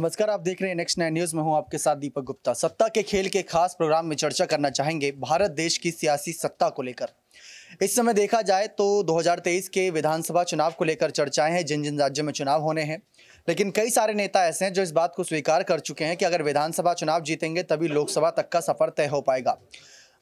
नमस्कार आप देख रहे हैं नेक्स्ट नाइन न्यूज में हूं आपके साथ दीपक गुप्ता सत्ता के खेल के खास प्रोग्राम में चर्चा करना चाहेंगे भारत देश की सियासी सत्ता को लेकर इस समय देखा जाए तो 2023 के विधानसभा चुनाव को लेकर चर्चाएं हैं जिन जिन राज्यों में चुनाव होने हैं लेकिन कई सारे नेता ऐसे हैं जो इस बात को स्वीकार कर चुके हैं कि अगर विधानसभा चुनाव जीतेंगे तभी लोकसभा तक का सफर तय हो पाएगा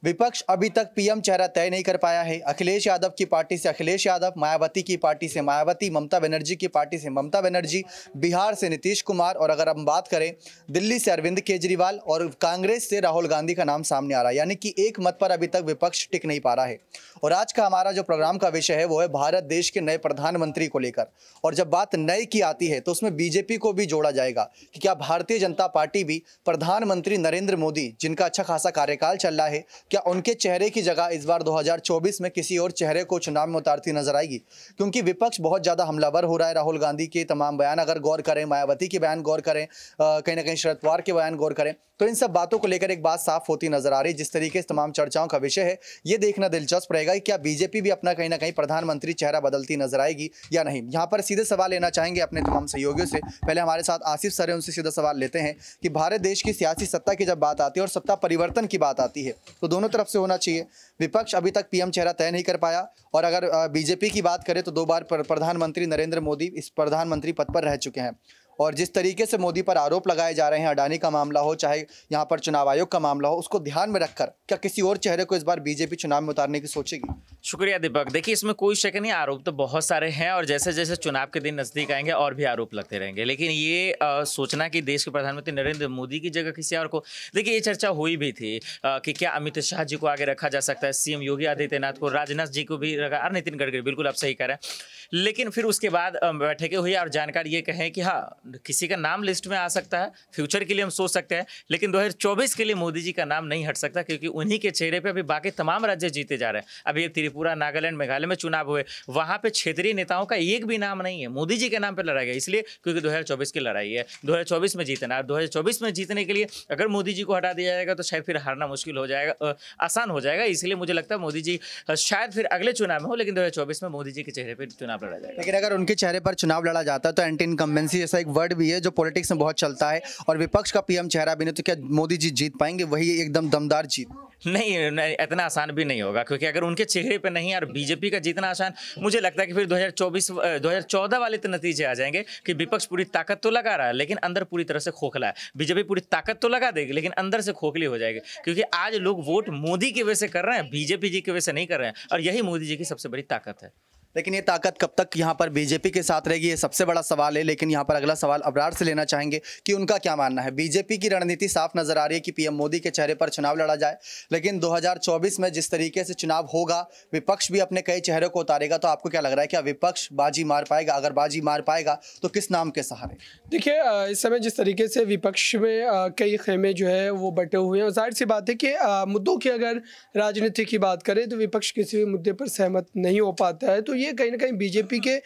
विपक्ष अभी तक पीएम चेहरा तय नहीं कर पाया है अखिलेश यादव की पार्टी से अखिलेश यादव मायावती की पार्टी से मायावती ममता बनर्जी की पार्टी से ममता बनर्जी बिहार से नीतीश कुमार और अगर हम बात करें दिल्ली से अरविंद केजरीवाल और कांग्रेस से राहुल गांधी का नाम सामने आ रहा है यानी कि एक मत पर अभी तक विपक्ष टिक नहीं पा रहा है और आज का हमारा जो प्रोग्राम का विषय है वो है भारत देश के नए प्रधानमंत्री को लेकर और जब बात नए की आती है तो उसमें बीजेपी को भी जोड़ा जाएगा कि क्या भारतीय जनता पार्टी भी प्रधानमंत्री नरेंद्र मोदी जिनका अच्छा खासा कार्यकाल चल रहा है क्या उनके चेहरे की जगह इस बार 2024 में किसी और चेहरे को चुनाव में उतारती नजर आएगी क्योंकि विपक्ष बहुत ज़्यादा हमलावर हो रहा है राहुल गांधी के तमाम बयान अगर गौर करें मायावती के बयान गौर करें कहीं ना कहीं शरद पवार के बयान गौर करें तो इन सब बातों को लेकर एक बात साफ होती नजर आ रही जिस तरीके से तमाम चर्चाओं का विषय है ये देखना दिलचस्प रहेगा कि क्या बीजेपी भी अपना कहीं ना कहीं प्रधानमंत्री चेहरा बदलती नजर आएगी या नहीं यहाँ पर सीधे सवाल लेना चाहेंगे अपने तमाम सहयोगियों से पहले हमारे साथ आसिफ सर उनसे सीधा सवाल लेते हैं कि भारत देश की सियासी सत्ता की जब बात आती है और सत्ता परिवर्तन की बात आती है तो दोनों तरफ से होना चाहिए विपक्ष अभी तक पीएम चेहरा तय नहीं कर पाया और अगर बीजेपी की बात करें तो दो बार प्रधानमंत्री नरेंद्र मोदी इस प्रधानमंत्री पद पर रह चुके हैं और जिस तरीके से मोदी पर आरोप लगाए जा रहे हैं अडानी का मामला हो चाहे यहाँ पर चुनाव आयोग का मामला हो उसको ध्यान में रखकर क्या किसी और चेहरे को इस बार बीजेपी चुनाव में उतारने की सोचेगी शुक्रिया दीपक देखिए इसमें कोई शक नहीं आरोप तो बहुत सारे हैं और जैसे जैसे चुनाव के दिन नज़दीक आएंगे और भी आरोप लगते रहेंगे लेकिन ये आ, सोचना कि देश के प्रधानमंत्री नरेंद्र मोदी की जगह किसी और को देखिए ये चर्चा हुई भी थी आ, कि क्या अमित शाह जी को आगे रखा जा सकता है सीएम योगी आदित्यनाथ को राजनाथ जी को भी रखा और नितिन गडकरी बिल्कुल आप सही कह रहे हैं लेकिन फिर उसके बाद बैठकें हुई और जानकारी ये कहें कि हाँ किसी का नाम लिस्ट में आ सकता है फ्यूचर के लिए हम सोच सकते हैं लेकिन 2024 के लिए मोदी जी का नाम नहीं हट सकता क्योंकि उन्हीं के चेहरे पे अभी बाकी तमाम राज्य जीते जा रहे हैं अभी त्रिपुरा नागालैंड मेघालय में चुनाव हुए वहाँ पे क्षेत्रीय नेताओं का एक भी नाम नहीं है मोदी जी के नाम पर लड़ा गया इसलिए क्योंकि दो की लड़ाई है दो में जीतना है दो में जीतने के लिए अगर मोदी जी को हटा दिया जाएगा तो शायद फिर हारना मुश्किल हो जाएगा आसान हो जाएगा इसलिए मुझे लगता है मोदी जी शायद फिर अगले चुनाव में हो लेकिन दो में मोदी जी के चेहरे पर चुनाव लड़ा जाएगा लेकिन अगर उनके चेहरे पर चुनाव लड़ा जाता है तो एंटी इनकम्बेंसी जैसा एक वर्ड भी है जो पॉलिटिक्स में बहुत चलता है और विपक्ष का पीएम चेहरा भी नहीं तो क्या मोदी जी जीत पाएंगे वही एकदम दमदार जीत नहीं, नहीं इतना आसान भी नहीं होगा क्योंकि अगर उनके चेहरे पे नहीं और बीजेपी का जीतना आसान मुझे लगता है कि फिर 2024 2014 वाले तो नतीजे आ जाएंगे कि विपक्ष पूरी ताकत तो लगा रहा है लेकिन अंदर पूरी तरह से खोखला है बीजेपी पूरी ताकत तो लगा देगी लेकिन अंदर से खोखली हो जाएगी क्योंकि आज लोग वोट मोदी की वजह से कर रहे हैं बीजेपी जी की वजह से नहीं कर रहे हैं और यही मोदी जी की सबसे बड़ी ताकत है लेकिन ये ताकत कब तक यहाँ पर बीजेपी के साथ रहेगी ये सबसे बड़ा सवाल है लेकिन यहाँ पर अगला सवाल अबरार से लेना चाहेंगे कि उनका क्या मानना है बीजेपी की रणनीति साफ नजर आ रही है कि पीएम मोदी के चेहरे पर चुनाव लड़ा जाए लेकिन 2024 में जिस तरीके से चुनाव होगा विपक्ष भी अपने कई चेहरे को उतारेगा तो आपको क्या लग रहा है क्या विपक्ष बाजी मार पाएगा अगर बाजी मार पाएगा तो किस नाम के सहारे देखिए इस समय जिस तरीके से विपक्ष में कई खेमे जो है वो बटे हुए हैं जाहिर सी बात है कि मुद्दों की अगर राजनीति की बात करें तो विपक्ष किसी भी मुद्दे पर सहमत नहीं हो पाता है तो ये कहीं ना कहीं बीजेपी के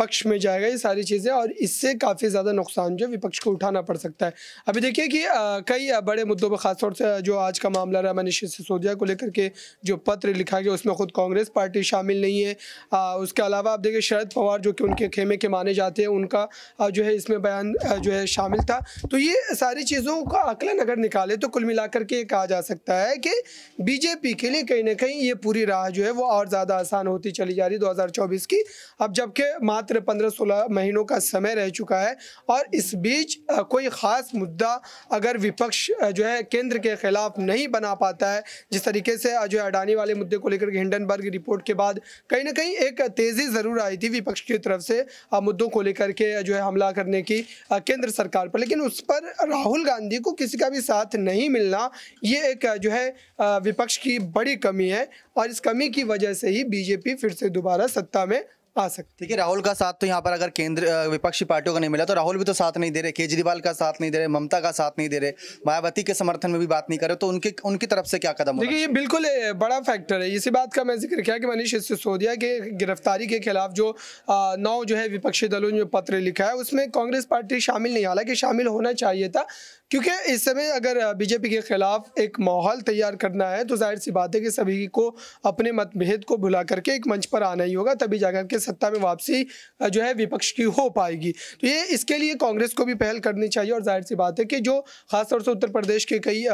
पक्ष में जाएगा ये सारी चीज़ें और इससे काफ़ी ज़्यादा नुकसान जो विपक्ष को उठाना पड़ सकता है अभी देखिए कि कई बड़े मुद्दों पर खासतौर से जो आज का मामला रहा मनीष सिसोदिया को लेकर के जो पत्र लिखा गया उसमें खुद कांग्रेस पार्टी शामिल नहीं है उसके अलावा आप देखिए शरद पवार जो कि उनके खेमे के माने जाते हैं उनका जो है इसमें बयान जो है शामिल था तो ये सारी चीज़ों का आकलन अगर निकाले तो कुल मिलाकर के कहा जा सकता है कि बीजेपी के लिए कहीं ना कहीं ये पूरी राह जो है वो और ज़्यादा आसान होती चली जा रही दो 2024 की अब जबकि मात्र 15-16 महीनों का समय रह चुका है और इस बीच कोई ख़ास मुद्दा अगर विपक्ष जो है केंद्र के खिलाफ नहीं बना पाता है जिस तरीके से जो है अडानी वाले मुद्दे को लेकर हिंडनबर्ग रिपोर्ट के बाद कहीं ना कहीं एक तेज़ी ज़रूर आई थी विपक्ष की तरफ से मुद्दों को लेकर के जो है हमला करने की केंद्र सरकार पर लेकिन उस पर राहुल गांधी को किसी का भी साथ नहीं मिलना ये एक जो है विपक्ष की बड़ी कमी है और इस कमी की वजह से ही बीजेपी फिर से दोबारा सत्ता में आ सकती ठीक है राहुल का साथ तो यहाँ पर अगर केंद्र विपक्षी पार्टियों का नहीं मिला तो राहुल भी तो साथ नहीं दे रहे केजरीवाल का साथ नहीं दे रहे ममता का साथ नहीं दे रहे मायावती के समर्थन में भी बात नहीं कर रहे तो उनके उनकी तरफ से क्या कदम देखिए ये बिल्कुल बड़ा फैक्टर है इसी बात का मैं जिक्र किया कि मनीष सिसोदिया के गिरफ्तारी के खिलाफ जो नौ जो है विपक्षी दलों ने पत्र लिखा है उसमें कांग्रेस पार्टी शामिल नहीं हालांकि शामिल होना चाहिए था क्योंकि इस समय अगर बीजेपी के खिलाफ एक माहौल तैयार करना है तो जाहिर सी बात है कि सभी को अपने मतभेद को भुला करके एक मंच पर आना ही होगा तभी जाकर के सत्ता में वापसी जो है विपक्ष की हो पाएगी तो ये इसके लिए कांग्रेस को भी पहल करनी चाहिए और जाहिर सी बात है कि जो खासतौर से उत्तर प्रदेश के कई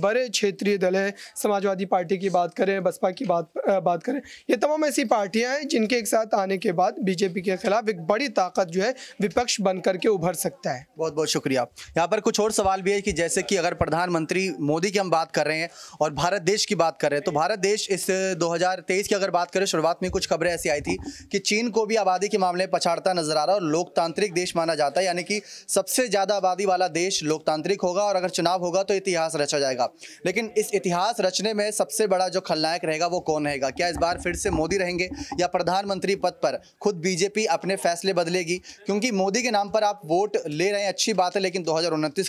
बड़े क्षेत्रीय दल हैं समाजवादी पार्टी की बात करें बसपा की बात बात करें ये तमाम ऐसी पार्टियाँ हैं जिनके एक साथ आने के बाद बीजेपी के खिलाफ एक बड़ी ताकत जो है विपक्ष बन करके उभर सकता है बहुत बहुत शुक्रिया यहाँ पर कुछ और सवाल भी है कि जैसे कि अगर प्रधानमंत्री मोदी की हम बात कर रहे हैं और भारत देश की बात कर रहे हैं तो भारत देश इस 2023 की अगर बात करें शुरुआत में कुछ खबरें ऐसी आई थी कि चीन को भी आबादी के मामले में पछाड़ता नजर आ रहा है और लोकतांत्रिक देश माना जाता है यानी कि सबसे ज़्यादा आबादी वाला देश लोकतांत्रिक होगा और अगर चुनाव होगा तो इतिहास रचा जाएगा लेकिन इस इतिहास रचने में सबसे बड़ा जो खलनायक रहेगा वो कौन रहेगा क्या इस बार फिर से मोदी रहेंगे या प्रधानमंत्री पद पर खुद बीजेपी अपने फैसले बदलेगी क्योंकि मोदी के नाम पर आप वोट ले रहे हैं अच्छी बात है लेकिन दो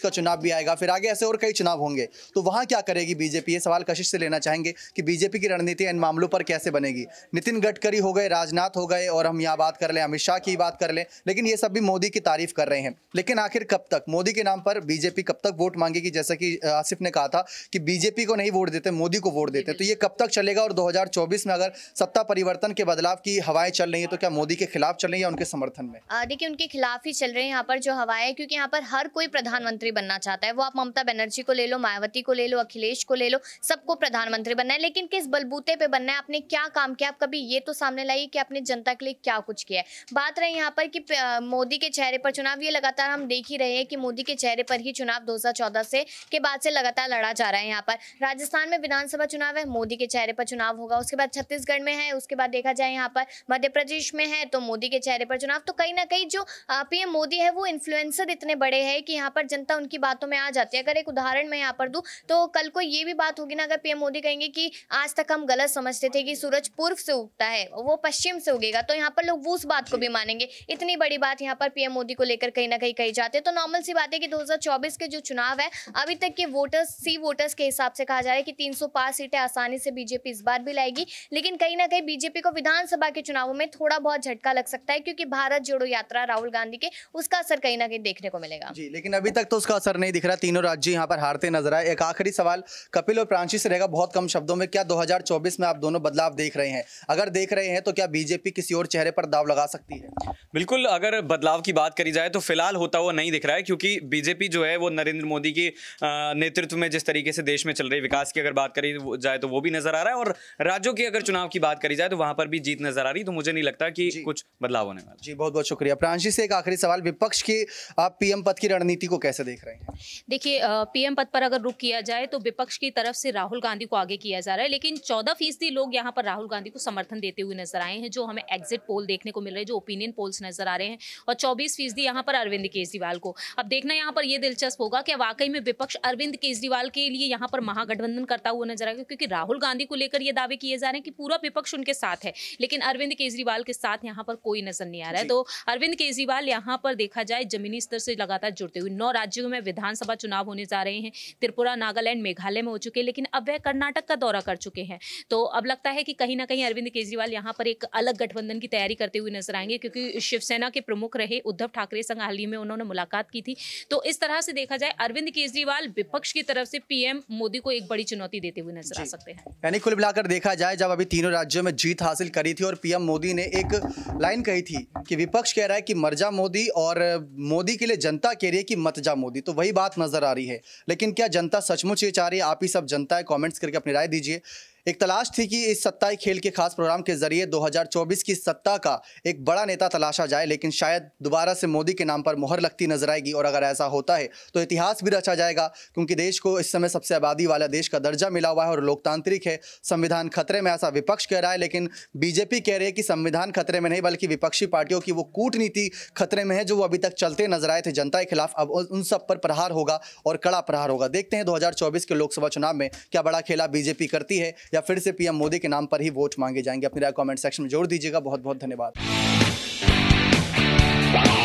का चुनाव चुनाव भी आएगा फिर आगे ऐसे और कई चुनाव होंगे तो वहाँ क्या करेगी बीजेपी ये सवाल कशिश से लेना चाहेंगे कि बीजेपी की रणनीति इन मामलों पर कैसे बनेगी नितिन गडकरी हो गए राजनाथ हो गए और हम यहाँ बात कर लें अमित शाह की बात कर लें लेकिन ये सब भी मोदी की तारीफ कर रहे हैं लेकिन आखिर कब तक मोदी के नाम पर बीजेपी कब तक वोट मांगेगी जैसा कि आसिफ ने कहा था कि बीजेपी को नहीं वोट देते मोदी को वोट देते तो ये कब तक चलेगा और दो में अगर सत्ता परिवर्तन के बदलाव की हवाएं चल रही है तो क्या मोदी के खिलाफ चल रही है उनके समर्थन में देखिए उनके खिलाफ ही चल रहे हैं यहाँ पर जो हवाएं क्योंकि यहाँ पर हर कोई प्रधानमंत्री बनना बनना चाहता है वो आप ममता बनर्जी को ले लो मायावती को ले लो अखिलेश को ले लो सबको प्रधानमंत्री बनना है लेकिन किस बलबूते पे बनना है आपने क्या काम किया आप कभी ये तो सामने लाइए कि आपने जनता के लिए क्या कुछ किया है बात रही यहाँ पर कि मोदी के चेहरे पर चुनाव ये लगातार हम देख ही रहे हैं कि मोदी के चेहरे पर ही चुनाव दो से के बाद से लगातार लड़ा जा रहा है यहाँ पर राजस्थान में विधानसभा चुनाव है मोदी के चेहरे पर चुनाव होगा उसके बाद छत्तीसगढ़ में है उसके बाद देखा जाए यहाँ पर मध्य प्रदेश में है तो मोदी के चेहरे पर चुनाव तो कहीं ना कहीं जो पीएम मोदी है वो इन्फ्लुएंसर इतने बड़े हैं कि यहाँ पर जनता उनकी बातों में आ जाती है अगर एक उदाहरण मैं यहाँ पर दूँ तो कल को ये भी बात होगी ना अगर पीएम मोदी कहेंगे कि आज तक हम गलत समझते थे कि सूरज पूर्व से उगता है वो पश्चिम से उगेगा तो यहाँ पर लोग वो उस बात को भी मानेंगे इतनी बड़ी बात यहाँ पर पीएम मोदी को लेकर कहीं ना कहीं कही जाते हैं तो नॉर्मल सी बात है कि 2024 के जो चुनाव है अभी तक के वोटर्स सी वोटर्स के हिसाब से कहा जा रहा है कि तीन सीटें आसानी से बीजेपी इस बार भी लाएगी लेकिन कहीं ना कहीं बीजेपी को विधानसभा के चुनावों में थोड़ा बहुत झटका लग सकता है क्योंकि भारत जोड़ो यात्रा राहुल गांधी के उसका असर कहीं ना कहीं देखने को मिलेगा जी लेकिन अभी तक तो उसका असर असर नहीं दिख रहा तीनों राज्य यहाँ पर हारते नजर आए एक आखिरी सवाल कपिल और प्रांशी से रहेगा बहुत कम शब्दों में क्या 2024 में आप दोनों बदलाव देख रहे हैं अगर देख रहे हैं तो क्या बीजेपी किसी और चेहरे पर दाव लगा सकती है बिल्कुल अगर बदलाव की बात करी जाए तो फिलहाल होता हुआ नहीं दिख रहा है क्योंकि बीजेपी जो है वो नरेंद्र मोदी के नेतृत्व में जिस तरीके से देश में चल रही विकास की अगर बात करी जाए तो वो भी नजर आ रहा है और राज्यों की अगर चुनाव की बात करी जाए तो वहां पर भी जीत नजर आ रही तो मुझे नहीं लगता कि कुछ बदलाव होने वाला जी बहुत बहुत शुक्रिया प्रांशी से एक आखिरी सवाल विपक्ष की आप पीएम पद की रणनीति को कैसे देख रहे हैं देखिए पीएम पद पर अगर रुक किया जाए तो विपक्ष की तरफ से राहुल गांधी को आगे किया जा रहा है लेकिन चौदह फीसदी लोग यहाँ पर राहुल गांधी को समर्थन देते हुए नजर आए हैं जो हमें एग्जिट पोल देखने को मिल रहे हैं जो ओपिनियन पोल्स नजर आ रहे हैं और चौबीस फीसदी यहाँ पर अरविंद केजरीवाल को अब देखना यहाँ पर यह दिलचस्प होगा कि वाकई में विपक्ष अरविंद केजरीवाल के लिए यहाँ पर महागठबंधन करता हुआ नजर आएगा क्योंकि राहुल गांधी को लेकर यह दावे किए जा रहे हैं कि पूरा विपक्ष उनके साथ है लेकिन अरविंद केजरीवाल के साथ यहाँ पर कोई नजर नहीं आ रहा है तो अरविंद केजरीवाल यहाँ पर देखा जाए जमीनी स्तर से लगातार जुड़ते हुए नौ राज्यों में विधानसभा चुनाव होने जा रहे हैं त्रिपुरा नागालैंड मेघालय में हो चुके हैं लेकिन अब वह कर्नाटक का दौरा कर चुके हैं तो अब लगता है कि कहीं ना कहीं अरविंद केजरीवाल यहाँ पर एक अलग गठबंधन की तैयारी करते हुए नजर आएंगे क्योंकि शिवसेना के प्रमुख रहे उद्धव ठाकरे संग हाल ही में उन्होंने मुलाकात की थी तो इस तरह से देखा जाए अरविंद केजरीवाल विपक्ष की तरफ से पीएम मोदी को एक बड़ी चुनौती देते हुए नजर आ सकते हैं यानी कुल मिलाकर देखा जाए जब अभी तीनों राज्यों में जीत हासिल करी थी और पीएम मोदी ने एक लाइन कही थी कि विपक्ष कह रहा है कि मर्जा मोदी और मोदी के लिए जनता कह रही है कि मतजा मोदी तो वही बात नजर आ रही है लेकिन क्या जनता सचमुच ये चाह रही है आप ही सब जनता है कॉमेंट्स करके अपनी राय दीजिए एक तलाश थी कि इस सत्ताई खेल के खास प्रोग्राम के जरिए 2024 की सत्ता का एक बड़ा नेता तलाशा जाए लेकिन शायद दोबारा से मोदी के नाम पर मोहर लगती नजर आएगी और अगर ऐसा होता है तो इतिहास भी रचा जाएगा क्योंकि देश को इस समय सबसे आबादी वाला देश का दर्जा मिला हुआ है और लोकतांत्रिक है संविधान खतरे में ऐसा विपक्ष कह रहा है लेकिन बीजेपी कह रही है कि संविधान खतरे में नहीं बल्कि विपक्षी पार्टियों की वो कूटनीति खतरे में है जो वो अभी तक चलते नजर आए थे जनता के खिलाफ अब उन सब पर प्रहार होगा और कड़ा प्रहार होगा देखते हैं दो के लोकसभा चुनाव में क्या बड़ा खेला बीजेपी करती है या फिर से पीएम मोदी के नाम पर ही वोट मांगे जाएंगे अपनी राय कॉमेंट सेक्शन में जोड़ दीजिएगा बहुत बहुत धन्यवाद